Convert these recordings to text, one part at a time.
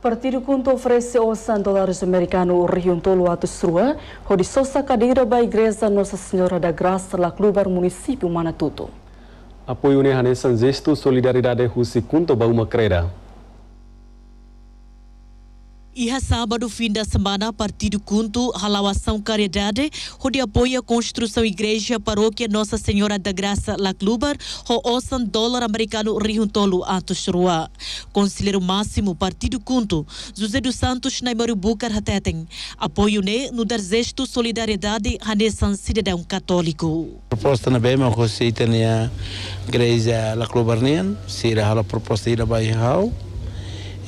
Partido Conto oferece osan dólares americano orientou o atos rua, onde só cadeira da Igreja Nossa Senhora da Graça lá clubar município Manatuto. Apoio ne hanesan solidariedade husi Conto bauma creda. Ia sábado, fim da semana, partido Cunto, Ralawação Caridade, onde apoia a construção igreja paróquia Nossa Senhora da Graça Laclubar, ho osan dólar americano Rihuntolo Atos Rua. Conselheiro máximo, partido Cunto, José dos Santos Naimaru Bucar Hateten. Apoio ne no dar solidariedade Hanessan cidadão católico. Proposta na BEMA, Rosita, a igreja Laclubarnian, se a proposta ira Bairro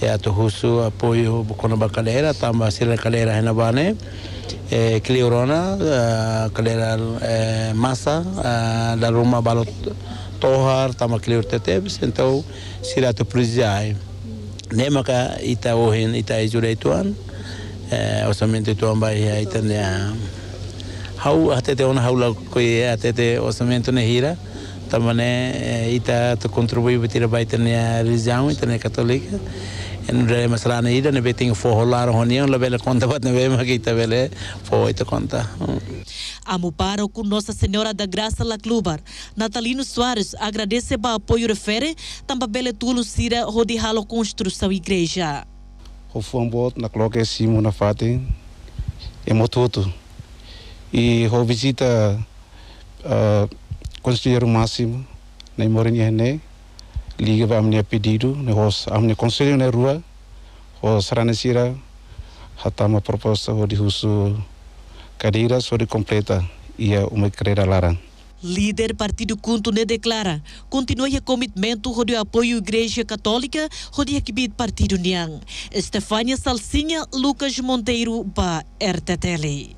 e atuhusu apoio Bukonaba Calera, Tamba Sila Calera Henabane, e Cliorona, Calera Massa, da Roma Balot Tohar, Tamba Clior Tetebs, então Sila Tuprizai. Nemaka ita ohin ita izureituan, osamento tuan bai ita nea. Hau atete ona haula koe atete osamento nehira, hira, também é, é, está a contribuir para a baita na religião, na católica. Não é mais lá na ida, não tem o forro lá, não é? Não conta, não é mais que está bem, foi a conta. Hum. Amo com Nossa Senhora da Graça La Clubar. Natalino Soares agradece o apoio refere, também bele tulo sira rodihalo construção igreja. O fombo na cloque é simo na fate, é motuto. E ho visita... Uh, Conselheiro máximo, nem morinha nem liga vai amne pedido, ne hos amne conselho na rua, hos ranesira hatama tá proposta de dihusu cadeira sobre completa e a é uma creira laran. Líder Partido Cunto ne declara, continua o comitimento rodeio apoio Igreja Católica, rodeio Kibit Partido Niang. Estefânia Salsinha, Lucas Monteiro, para RTTL.